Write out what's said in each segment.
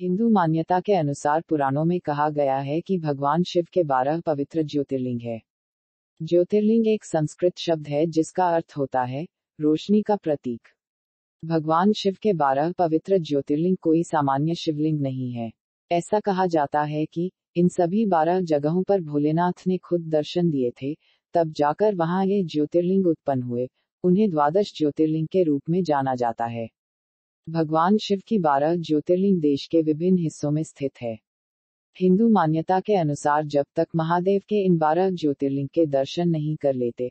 हिंदू मान्यता के अनुसार पुराणों में कहा गया है कि भगवान शिव के बारह पवित्र ज्योतिर्लिंग है ज्योतिर्लिंग एक संस्कृत शब्द है जिसका अर्थ होता है रोशनी का प्रतीक भगवान शिव के बारह पवित्र ज्योतिर्लिंग कोई सामान्य शिवलिंग नहीं है ऐसा कहा जाता है कि इन सभी बारह जगहों पर भोलेनाथ ने खुद दर्शन दिए थे तब जाकर वहां ये ज्योतिर्लिंग उत्पन्न हुए उन्हें द्वादश ज्योतिर्लिंग के रूप में जाना जाता है भगवान शिव की बारह ज्योतिर्लिंग देश के विभिन्न हिस्सों में स्थित है हिंदू मान्यता के अनुसार जब तक महादेव के इन बारह ज्योतिर्लिंग के दर्शन नहीं कर लेते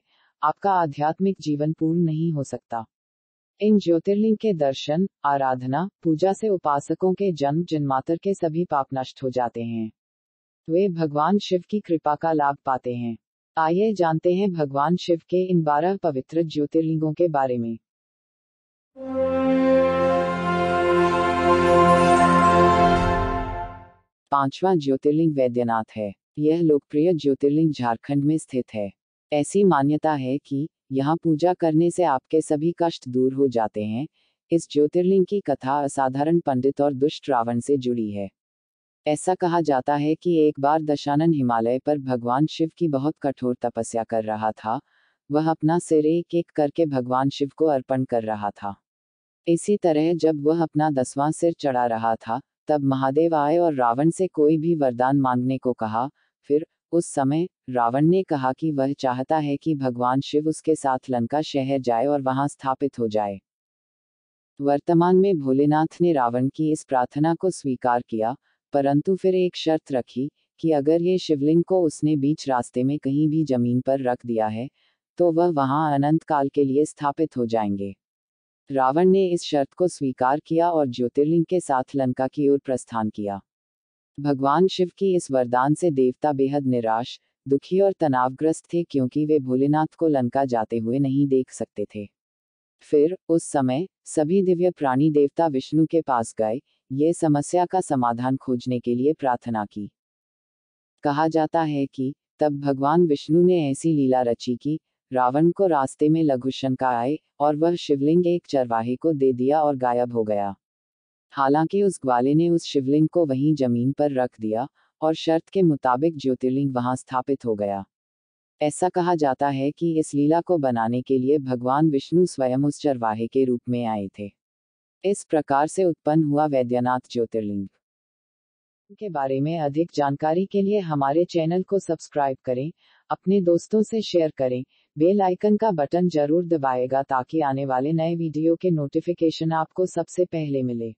आपका आध्यात्मिक जीवन पूर्ण नहीं हो सकता इन ज्योतिर्लिंग के दर्शन आराधना पूजा से उपासकों के जन्म जन्मातर के सभी पाप नष्ट हो जाते हैं वे भगवान शिव की कृपा का लाभ पाते हैं आइए जानते हैं भगवान शिव के इन बारह पवित्र ज्योतिर्लिंगों के बारे में पांचवा ज्योतिर्लिंग वैद्यनाथ है यह लोकप्रिय ज्योतिर्लिंग झारखंड में स्थित है ऐसी मान्यता है कि यहाँ पूजा करने से आपके सभी कष्ट दूर हो जाते हैं इस ज्योतिर्लिंग की कथा असाधारण पंडित और दुष्ट रावण से जुड़ी है ऐसा कहा जाता है कि एक बार दशानन हिमालय पर भगवान शिव की बहुत कठोर तपस्या कर रहा था वह अपना सिर एक एक करके भगवान शिव को अर्पण कर रहा था इसी तरह जब वह अपना दसवां सिर चढ़ा रहा था तब महादेव आए और रावण से कोई भी वरदान मांगने को कहा फिर उस समय रावण ने कहा कि वह चाहता है कि भगवान शिव उसके साथ लंका शहर जाए और वहां स्थापित हो जाए वर्तमान में भोलेनाथ ने रावण की इस प्रार्थना को स्वीकार किया परंतु फिर एक शर्त रखी कि अगर ये शिवलिंग को उसने बीच रास्ते में कहीं भी जमीन पर रख दिया है तो वह वहां अनंत काल के लिए स्थापित हो जाएंगे रावण ने इस शर्त को स्वीकार किया और ज्योतिर्लिंग के साथ लंका की ओर प्रस्थान किया भगवान शिव की इस वरदान से देवता बेहद निराश दुखी और तनावग्रस्त थे क्योंकि वे भोलेनाथ को लंका जाते हुए नहीं देख सकते थे फिर उस समय सभी दिव्य प्राणी देवता विष्णु के पास गए ये समस्या का समाधान खोजने के लिए प्रार्थना की कहा जाता है कि तब भगवान विष्णु ने ऐसी लीला रची कि रावण को रास्ते में लघुशंका आए और वह शिवलिंग एक चरवाहे को दे दिया और गायब हो गया हालांकि उस ग्वाले ने उस शिवलिंग को वहीं जमीन पर रख दिया और शर्त के मुताबिक ज्योतिर्लिंग वहां स्थापित हो गया ऐसा कहा जाता है कि इस लीला को बनाने के लिए भगवान विष्णु स्वयं उस चरवाहे के रूप में आए थे इस प्रकार से उत्पन्न हुआ वैद्यनाथ ज्योतिर्लिंग के बारे में अधिक जानकारी के लिए हमारे चैनल को सब्सक्राइब करें अपने दोस्तों से शेयर करें बेल आइकन का बटन जरूर दबाएगा ताकि आने वाले नए वीडियो के नोटिफिकेशन आपको सबसे पहले मिले